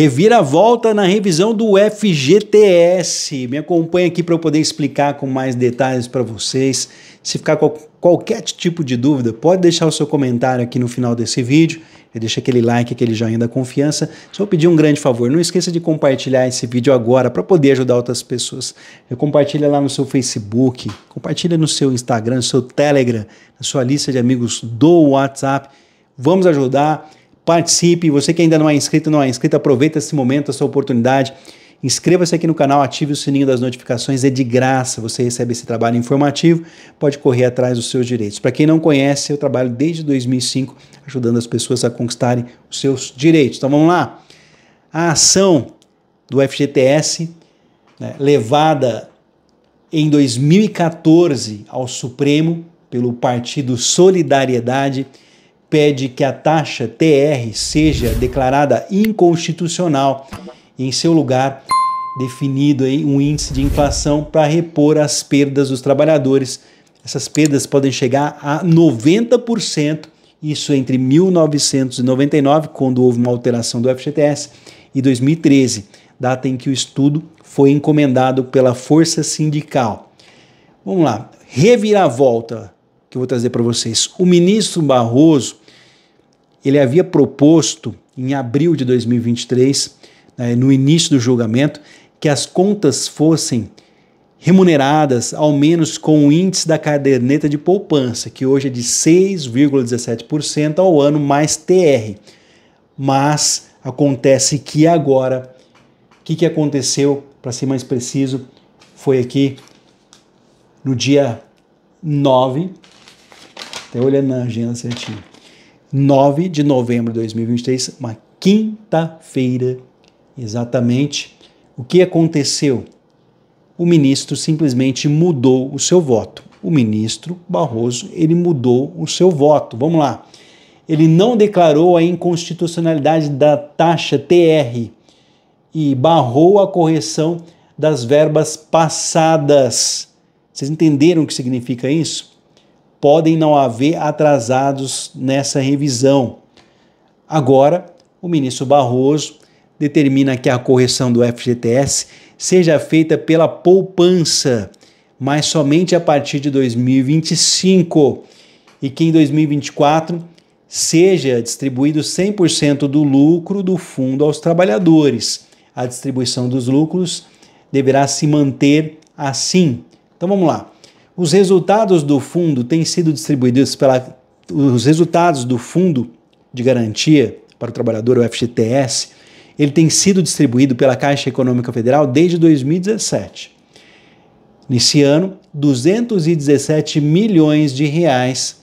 Reviravolta na revisão do FGTS. Me acompanha aqui para eu poder explicar com mais detalhes para vocês. Se ficar com qualquer tipo de dúvida, pode deixar o seu comentário aqui no final desse vídeo. Deixa aquele like, aquele joinha da confiança. Só pedir um grande favor, não esqueça de compartilhar esse vídeo agora para poder ajudar outras pessoas. Compartilha lá no seu Facebook, compartilha no seu Instagram, no seu Telegram, na sua lista de amigos do WhatsApp. Vamos ajudar participe. Você que ainda não é inscrito, não é inscrito, aproveita esse momento, essa oportunidade. Inscreva-se aqui no canal, ative o sininho das notificações, é de graça. Você recebe esse trabalho informativo, pode correr atrás dos seus direitos. Para quem não conhece, eu trabalho desde 2005 ajudando as pessoas a conquistarem os seus direitos. Então vamos lá. A ação do FGTS, né, levada em 2014 ao Supremo pelo Partido Solidariedade, pede que a taxa TR seja declarada inconstitucional e, em seu lugar, definido aí um índice de inflação para repor as perdas dos trabalhadores. Essas perdas podem chegar a 90%, isso entre 1999, quando houve uma alteração do FGTS, e 2013, data em que o estudo foi encomendado pela Força Sindical. Vamos lá, reviravolta que eu vou trazer para vocês. O ministro Barroso ele havia proposto em abril de 2023, né, no início do julgamento, que as contas fossem remuneradas ao menos com o índice da caderneta de poupança, que hoje é de 6,17% ao ano mais TR. Mas acontece que agora, o que, que aconteceu, para ser mais preciso, foi aqui no dia 9, até olhando na agenda certinho, 9 de novembro de 2023, uma quinta-feira exatamente, o que aconteceu? O ministro simplesmente mudou o seu voto. O ministro Barroso, ele mudou o seu voto. Vamos lá. Ele não declarou a inconstitucionalidade da taxa TR e barrou a correção das verbas passadas. Vocês entenderam o que significa isso? podem não haver atrasados nessa revisão. Agora, o ministro Barroso determina que a correção do FGTS seja feita pela poupança, mas somente a partir de 2025, e que em 2024 seja distribuído 100% do lucro do fundo aos trabalhadores. A distribuição dos lucros deverá se manter assim. Então vamos lá. Os resultados do fundo têm sido distribuídos pela os resultados do fundo de garantia para o trabalhador, o FGTS, ele tem sido distribuído pela Caixa Econômica Federal desde 2017. Nesse ano, 217 milhões de reais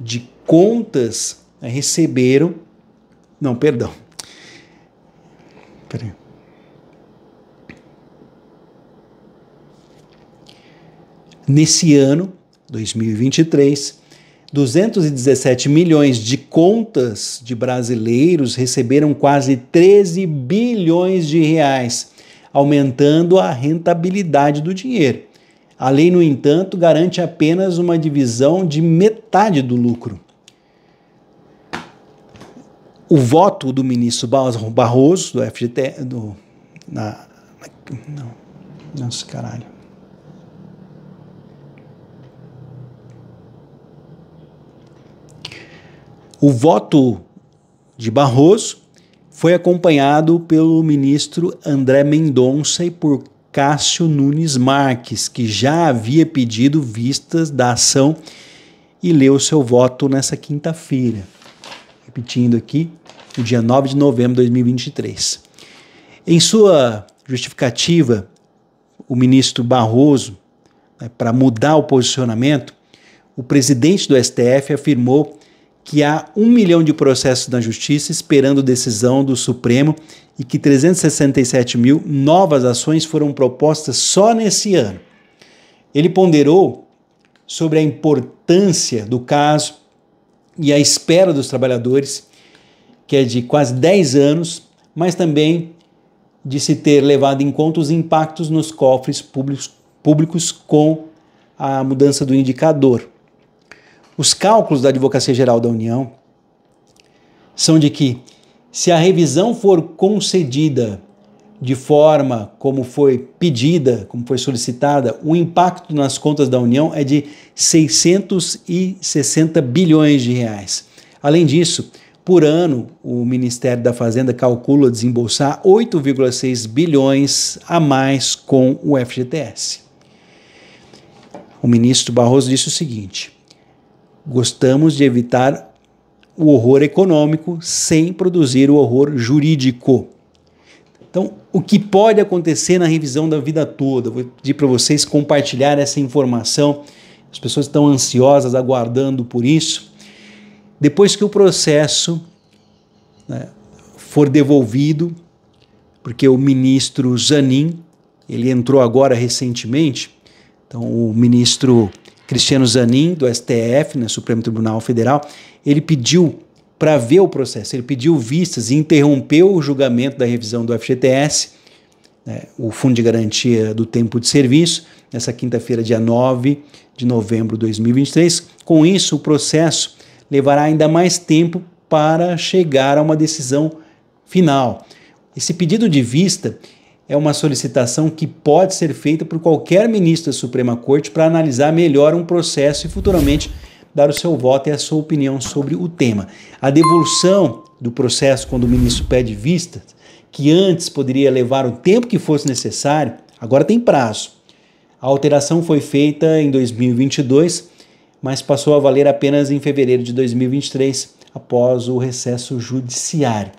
de contas receberam, não, perdão. Peraí. nesse ano, 2023, 217 milhões de contas de brasileiros receberam quase 13 bilhões de reais, aumentando a rentabilidade do dinheiro. A lei, no entanto, garante apenas uma divisão de metade do lucro. O voto do ministro Barroso, do FGT, do, na, não, nossa, caralho O voto de Barroso foi acompanhado pelo ministro André Mendonça e por Cássio Nunes Marques, que já havia pedido vistas da ação e leu seu voto nessa quinta-feira. Repetindo aqui, no dia 9 de novembro de 2023. Em sua justificativa, o ministro Barroso, né, para mudar o posicionamento, o presidente do STF afirmou que há um milhão de processos na justiça esperando decisão do Supremo e que 367 mil novas ações foram propostas só nesse ano. Ele ponderou sobre a importância do caso e a espera dos trabalhadores, que é de quase 10 anos, mas também de se ter levado em conta os impactos nos cofres públicos, públicos com a mudança do indicador. Os cálculos da Advocacia Geral da União são de que, se a revisão for concedida de forma como foi pedida, como foi solicitada, o impacto nas contas da União é de 660 bilhões de reais. Além disso, por ano, o Ministério da Fazenda calcula desembolsar 8,6 bilhões a mais com o FGTS. O ministro Barroso disse o seguinte: Gostamos de evitar o horror econômico sem produzir o horror jurídico. Então, o que pode acontecer na revisão da vida toda? Vou pedir para vocês compartilhar essa informação. As pessoas estão ansiosas, aguardando por isso. Depois que o processo né, for devolvido, porque o ministro Zanin, ele entrou agora recentemente, então o ministro Cristiano Zanin, do STF, né, Supremo Tribunal Federal, ele pediu para ver o processo, ele pediu vistas e interrompeu o julgamento da revisão do FGTS, né, o Fundo de Garantia do Tempo de Serviço, nessa quinta-feira, dia 9 de novembro de 2023. Com isso, o processo levará ainda mais tempo para chegar a uma decisão final. Esse pedido de vista é uma solicitação que pode ser feita por qualquer ministro da Suprema Corte para analisar melhor um processo e futuramente dar o seu voto e a sua opinião sobre o tema. A devolução do processo quando o ministro pede vistas, que antes poderia levar o tempo que fosse necessário, agora tem prazo. A alteração foi feita em 2022, mas passou a valer apenas em fevereiro de 2023, após o recesso judiciário.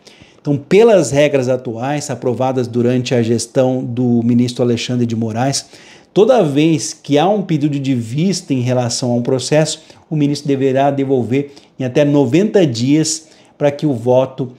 Então, pelas regras atuais aprovadas durante a gestão do ministro Alexandre de Moraes, toda vez que há um pedido de vista em relação a um processo, o ministro deverá devolver em até 90 dias para que o voto,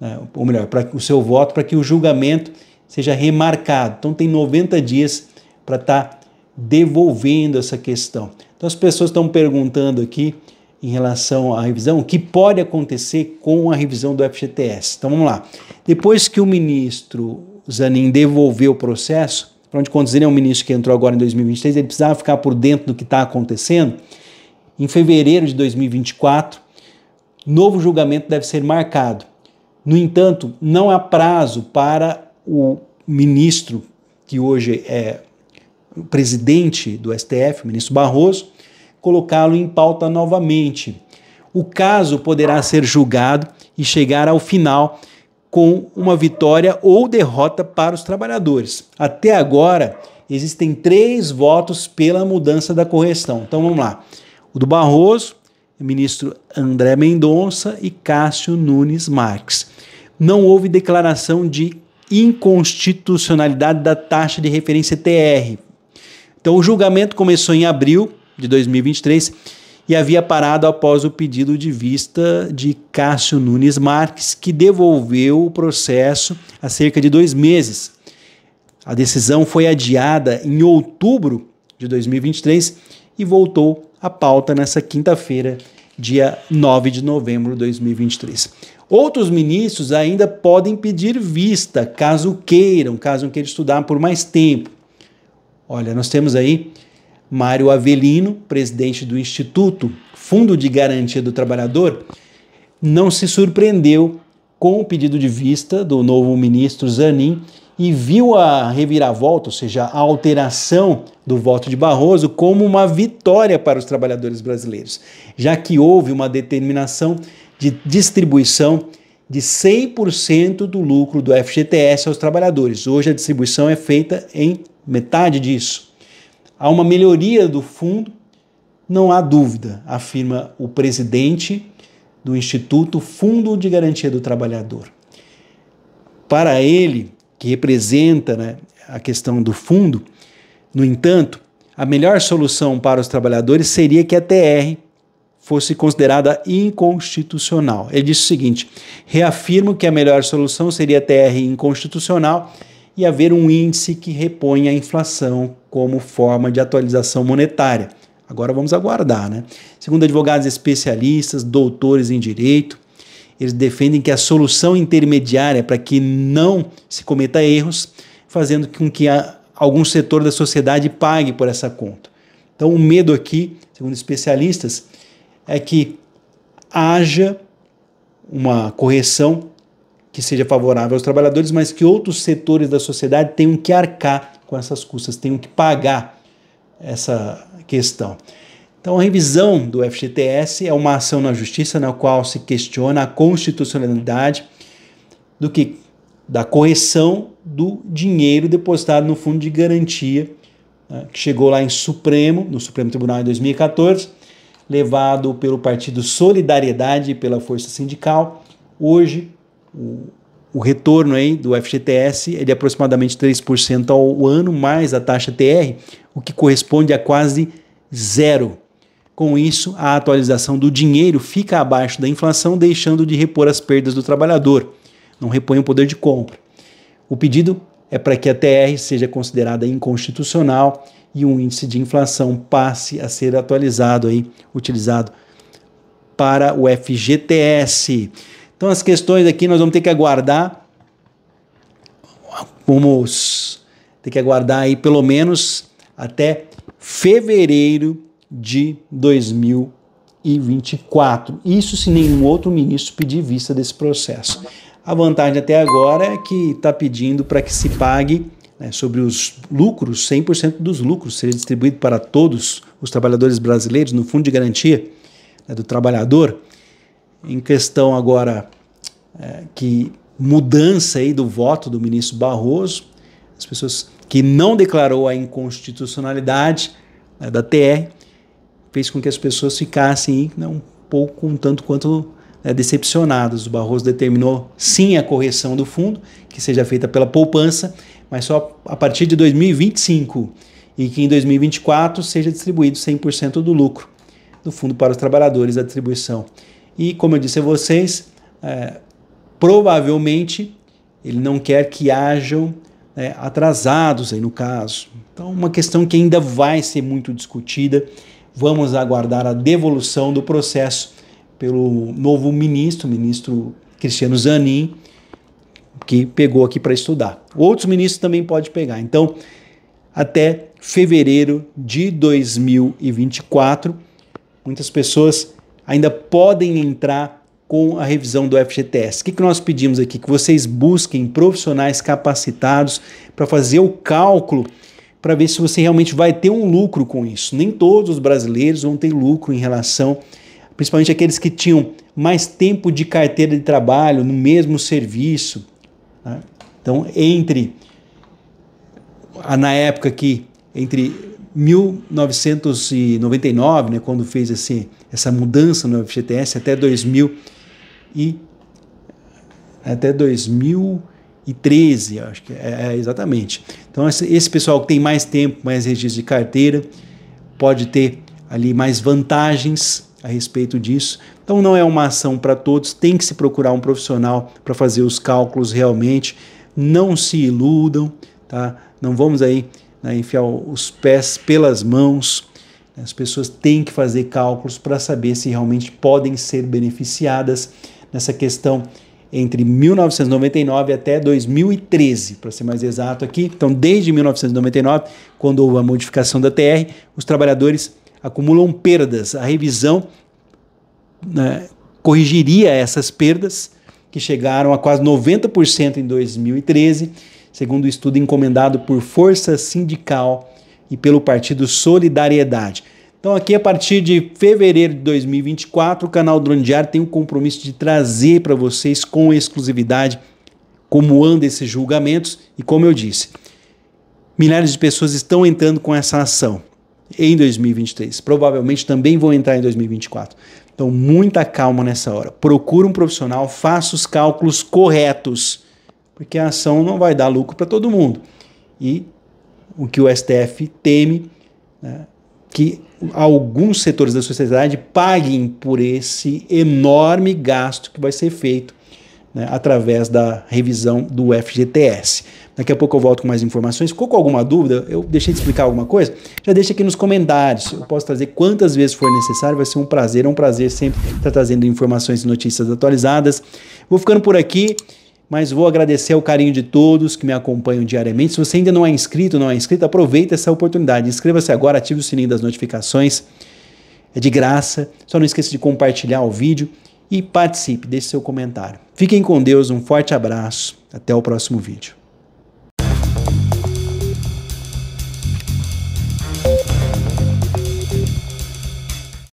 né, ou melhor, para o seu voto, para que o julgamento seja remarcado. Então, tem 90 dias para estar tá devolvendo essa questão. Então, as pessoas estão perguntando aqui em relação à revisão, o que pode acontecer com a revisão do FGTS. Então vamos lá. Depois que o ministro Zanin devolveu o processo, para onde quando ele é um ministro que entrou agora em 2023, ele precisava ficar por dentro do que está acontecendo. Em fevereiro de 2024, novo julgamento deve ser marcado. No entanto, não há prazo para o ministro, que hoje é presidente do STF, o ministro Barroso, colocá-lo em pauta novamente. O caso poderá ser julgado e chegar ao final com uma vitória ou derrota para os trabalhadores. Até agora, existem três votos pela mudança da correção. Então vamos lá. O do Barroso, ministro André Mendonça e Cássio Nunes Marques. Não houve declaração de inconstitucionalidade da taxa de referência TR. Então o julgamento começou em abril de 2023 e havia parado após o pedido de vista de Cássio Nunes Marques, que devolveu o processo há cerca de dois meses. A decisão foi adiada em outubro de 2023 e voltou à pauta nessa quinta-feira, dia 9 de novembro de 2023. Outros ministros ainda podem pedir vista, caso queiram, caso queiram estudar por mais tempo. Olha, nós temos aí Mário Avelino, presidente do Instituto Fundo de Garantia do Trabalhador, não se surpreendeu com o pedido de vista do novo ministro Zanin e viu a reviravolta, ou seja, a alteração do voto de Barroso, como uma vitória para os trabalhadores brasileiros, já que houve uma determinação de distribuição de 100% do lucro do FGTS aos trabalhadores. Hoje a distribuição é feita em metade disso. Há uma melhoria do fundo, não há dúvida, afirma o presidente do Instituto Fundo de Garantia do Trabalhador. Para ele, que representa né, a questão do fundo, no entanto, a melhor solução para os trabalhadores seria que a TR fosse considerada inconstitucional. Ele disse o seguinte: reafirmo que a melhor solução seria a TR inconstitucional e haver um índice que reponha a inflação como forma de atualização monetária. Agora vamos aguardar, né? Segundo advogados especialistas, doutores em direito, eles defendem que a solução intermediária para que não se cometa erros, fazendo com que a, algum setor da sociedade pague por essa conta. Então, o medo aqui, segundo especialistas, é que haja uma correção que seja favorável aos trabalhadores, mas que outros setores da sociedade tenham que arcar com essas custas, tenham que pagar essa questão. Então, a revisão do FGTS é uma ação na justiça na qual se questiona a constitucionalidade do que da correção do dinheiro depositado no fundo de garantia né, que chegou lá em Supremo, no Supremo Tribunal em 2014, levado pelo partido Solidariedade e pela Força Sindical. Hoje o, retorno aí do FGTS é de aproximadamente 3% ao ano, mais a taxa TR, o que corresponde a quase zero. Com isso, a atualização do dinheiro fica abaixo da inflação, deixando de repor as perdas do trabalhador. Não repõe o poder de compra. O pedido é para que a TR seja considerada inconstitucional e um índice de inflação passe a ser atualizado aí, utilizado para o FGTS. Então as questões aqui nós vamos ter que aguardar vamos ter que aguardar aí pelo menos até fevereiro de 2024. Isso se nenhum outro ministro pedir vista desse processo. A vantagem até agora é que está pedindo para que se pague né, sobre os lucros, 100% dos lucros seja distribuído para todos os trabalhadores brasileiros no Fundo de Garantia né, do Trabalhador em questão agora é, que mudança aí do voto do ministro Barroso, as pessoas que não declarou a inconstitucionalidade né, da TR, fez com que as pessoas ficassem né, um pouco, um tanto quanto né, decepcionadas. O Barroso determinou sim a correção do fundo, que seja feita pela poupança, mas só a partir de 2025 e que em 2024 seja distribuído 100% do lucro do fundo para os trabalhadores, a distribuição e, como eu disse a vocês, é, provavelmente ele não quer que hajam é, atrasados aí no caso. Então, uma questão que ainda vai ser muito discutida. Vamos aguardar a devolução do processo pelo novo ministro, ministro Cristiano Zanin, que pegou aqui para estudar. Outros ministros também pode pegar. Então, até fevereiro de 2024, muitas pessoas ainda podem entrar com a revisão do FGTS. O que, que nós pedimos aqui? Que vocês busquem profissionais capacitados para fazer o cálculo para ver se você realmente vai ter um lucro com isso. Nem todos os brasileiros vão ter lucro em relação, principalmente aqueles que tinham mais tempo de carteira de trabalho no mesmo serviço. Né? Então, entre na época que entre 1999, né, quando fez esse, essa mudança no FGTS, até 2000 e até 2013, acho que é, é exatamente. Então esse, esse, pessoal que tem mais tempo, mais registro de carteira, pode ter ali mais vantagens a respeito disso. Então não é uma ação para todos, tem que se procurar um profissional para fazer os cálculos realmente. Não se iludam, tá? Não vamos aí né, enfiar os pés pelas mãos. Né, as pessoas têm que fazer cálculos para saber se realmente podem ser beneficiadas nessa questão entre 1999 até 2013, para ser mais exato aqui. Então, desde 1999, quando houve a modificação da TR, os trabalhadores acumulam perdas. A revisão né, corrigiria essas perdas, que chegaram a quase 90% em 2013 segundo o um estudo encomendado por Força Sindical e pelo Partido Solidariedade. Então, aqui a partir de fevereiro de 2024, o canal Drone Diário tem o um compromisso de trazer para vocês com exclusividade como andam esses julgamentos e, como eu disse, milhares de pessoas estão entrando com essa ação em 2023. Provavelmente também vão entrar em 2024. Então, muita calma nessa hora. Procura um profissional, faça os cálculos corretos porque a ação não vai dar lucro para todo mundo. E o que o STF teme, né, que alguns setores da sociedade paguem por esse enorme gasto que vai ser feito né, através da revisão do FGTS. Daqui a pouco eu volto com mais informações. Ficou com alguma dúvida? Eu deixei de explicar alguma coisa? Já deixa aqui nos comentários. Eu posso trazer quantas vezes for necessário. Vai ser um prazer, é um prazer sempre estar trazendo informações e notícias atualizadas. Vou ficando por aqui mas vou agradecer o carinho de todos que me acompanham diariamente. Se você ainda não é inscrito, não é inscrito, aproveita essa oportunidade. Inscreva-se agora, ative o sininho das notificações. É de graça. Só não esqueça de compartilhar o vídeo e participe, deixe seu comentário. Fiquem com Deus, um forte abraço. Até o próximo vídeo.